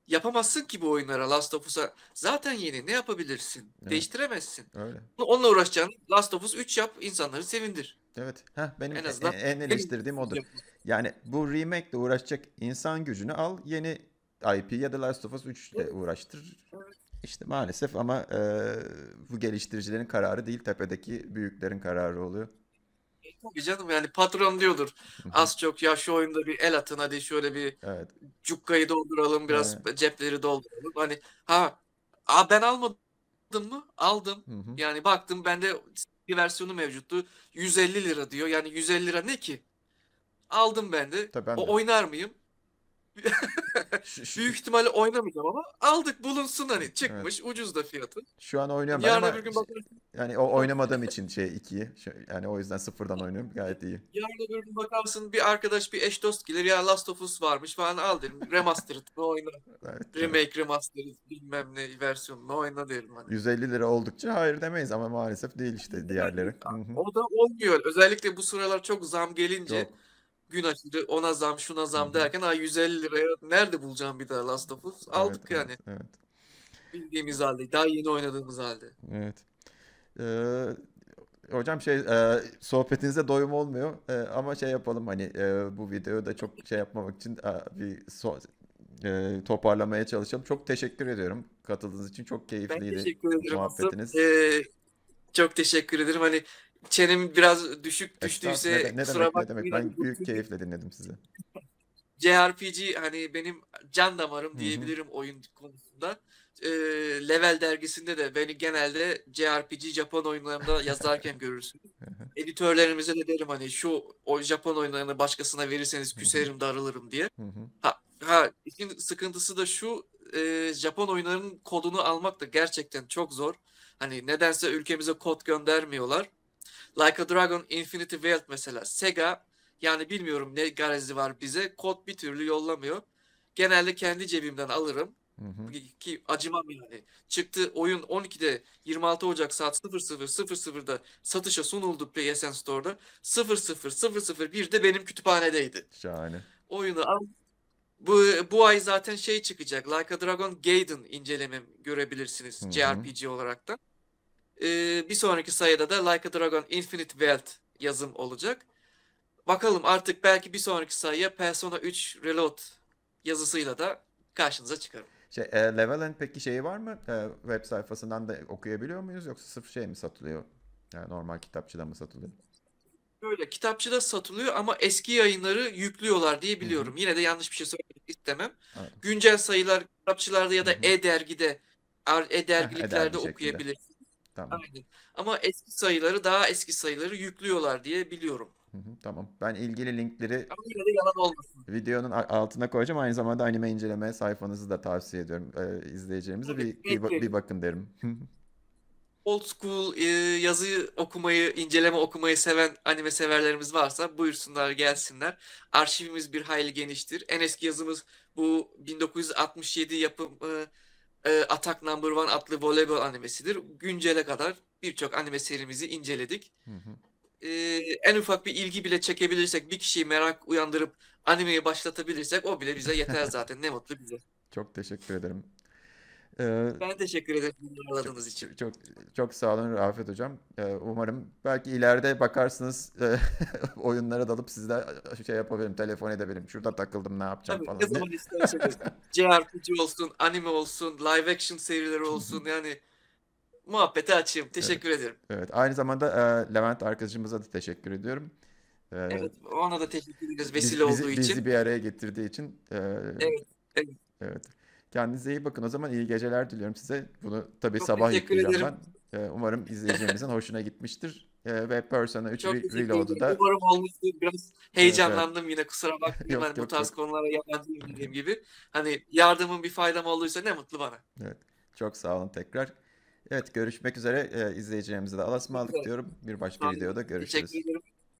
yapamazsın ki bu oyunlara Last of Us'a. Zaten yeni ne yapabilirsin? Evet. Değiştiremezsin. Öyle. Onunla uğraşacağını Last of Us 3 yap, insanları sevindir. Evet. Heh, benim en, azından en, en eleştirdiğim odur. Yani bu remake ile uğraşacak insan gücünü al, yeni IP ya da Last of Us 3 ile uğraştır. İşte maalesef ama e, bu geliştiricilerin kararı değil tepedeki büyüklerin kararı oluyor. E, tabii canım yani patron diyordur. Az çok ya şu oyunda bir el atın hadi şöyle bir evet. cukkayı dolduralım biraz evet. cepleri dolduralım. Hani ha a ben almadım mı? Aldım. Yani baktım bende bir versiyonu mevcuttu. 150 lira diyor. Yani 150 lira ne ki? Aldım ben de. Tabii ben o oynar mıyım? Büyük ihtimalle oynamayacağım ama aldık bulunsun hani çıkmış evet. ucuz da fiyatı. Şu an oynuyorum Yarın ama bir gün bakarsın. Şey, yani o oynamadığım için şey 2 şey, yani o yüzden sıfırdan oynuyorum gayet iyi. Yarın öbür gün bakarsın bir arkadaş bir eş dost gelir ya Last of Us varmış falan al derim remastered mı oyna. Evet, Remake evet. remastered bilmem ne versiyon mu oyna derim hani. 150 lira oldukça hayır demeyiz ama maalesef değil işte diğerleri. o da olmuyor özellikle bu sıralar çok zam gelince. Çok gün aşırı ona zam şuna zam Hı-hı. derken ay 150 liraya nerede bulacağım bir daha Last of Us? Aldık evet, yani. Evet, Bildiğimiz halde. Daha yeni oynadığımız halde. Evet. Ee, hocam şey e, sohbetinize doyum olmuyor e, ama şey yapalım hani e, bu videoyu da çok şey yapmamak için a, e, bir so, e, toparlamaya çalışalım. Çok teşekkür ediyorum katıldığınız için. Çok keyifliydi ben teşekkür ederim muhabbetiniz. Ee, çok teşekkür ederim. Hani çenem biraz düşük düştüyse ne, ne kusura demek, ne demek ben büyük keyifle dinledim sizi. JRPG hani benim can damarım diyebilirim Hı-hı. oyun konusunda. E, Level dergisinde de beni genelde JRPG Japon oyunlarında yazarken görürsün. Editörlerimize de derim hani şu o Japon oyunlarını başkasına verirseniz küserim darılırım diye. Ha, ha işin sıkıntısı da şu e, Japon oyunlarının kodunu almak da gerçekten çok zor. Hani nedense ülkemize kod göndermiyorlar. Like a Dragon Infinity Wealth mesela. Sega yani bilmiyorum ne garezi var bize. Kod bir türlü yollamıyor. Genelde kendi cebimden alırım. Hı hı. Ki acımam yani. Çıktı oyun 12'de 26 Ocak saat 00 00.00'da satışa sunuldu PSN Store'da. 00 00 00.001'de benim kütüphanedeydi. Şahane. Oyunu al. Bu, bu ay zaten şey çıkacak. Like a Dragon Gaiden incelemem görebilirsiniz. Hı hı. JRPG olarak da. Ee, bir sonraki sayıda da Like a Dragon Infinite Wealth yazım olacak. Bakalım artık belki bir sonraki sayıya Persona 3 Reload yazısıyla da karşınıza çıkarım. Şey, e, Level'in peki şeyi var mı? E, web sayfasından da okuyabiliyor muyuz yoksa sırf şey mi satılıyor? Yani e, normal kitapçıda mı satılıyor? Böyle kitapçıda satılıyor ama eski yayınları yüklüyorlar diye biliyorum. Hı-hı. Yine de yanlış bir şey söylemek istemem. Evet. Güncel sayılar kitapçılarda ya da Hı-hı. e-dergide e-dergiliklerde e, e, e okuyabilirsiniz. Tamam. Aynen. Ama eski sayıları daha eski sayıları yüklüyorlar diye biliyorum. Hı hı, tamam. Ben ilgili linkleri yalan olmasın. videonun altına koyacağım. Aynı zamanda anime inceleme sayfanızı da tavsiye ediyorum ee, izleyicilerimize. bir, bir, bir bakın derim. Old school e, yazı okumayı, inceleme okumayı seven anime severlerimiz varsa buyursunlar gelsinler. Arşivimiz bir hayli geniştir. En eski yazımız bu 1967 yapımı e, e, Attack Number One adlı voleybol animesidir. Güncele kadar birçok anime serimizi inceledik. Hı hı. E, en ufak bir ilgi bile çekebilirsek, bir kişiyi merak uyandırıp animeyi başlatabilirsek o bile bize yeter zaten. ne mutlu bize. Çok teşekkür ederim ben teşekkür ederim ağırladığınız için. Çok çok sağ olun Rafet Hocam. Ee, umarım belki ileride bakarsınız e, oyunlara dalıp sizde şey yapabilirim, telefon edebilirim. Şurada takıldım ne yapacağım Tabii, falan. Ne zaman JRPG olsun, anime olsun, live action serileri olsun yani muhabbete açayım. Teşekkür evet, ederim. Evet. Aynı zamanda e, Levent arkadaşımıza da teşekkür ediyorum. E, evet. Ona da teşekkür ederiz vesile bizi, olduğu bizi için. Bizi bir araya getirdiği için. E, evet. Evet. evet. Kendinize iyi bakın. O zaman iyi geceler diliyorum size. Bunu tabii sabah yükleyeceğim ben. Ee, umarım izleyeceğimizin hoşuna gitmiştir. Ee, ve Persona 3 Çok re- Reload'u da. Umarım olmuştur. Biraz heyecanlandım evet, yine kusura bakmayın. yok, hani yok, bu tarz yok. konulara yabancıyım dediğim gibi. Hani yardımın bir faydam olduysa ne mutlu bana. Evet. Çok sağ olun tekrar. Evet görüşmek üzere. Ee, izleyeceğimizi de alasmalık evet. diyorum. Bir başka videoda görüşürüz. Teşekkür ederim.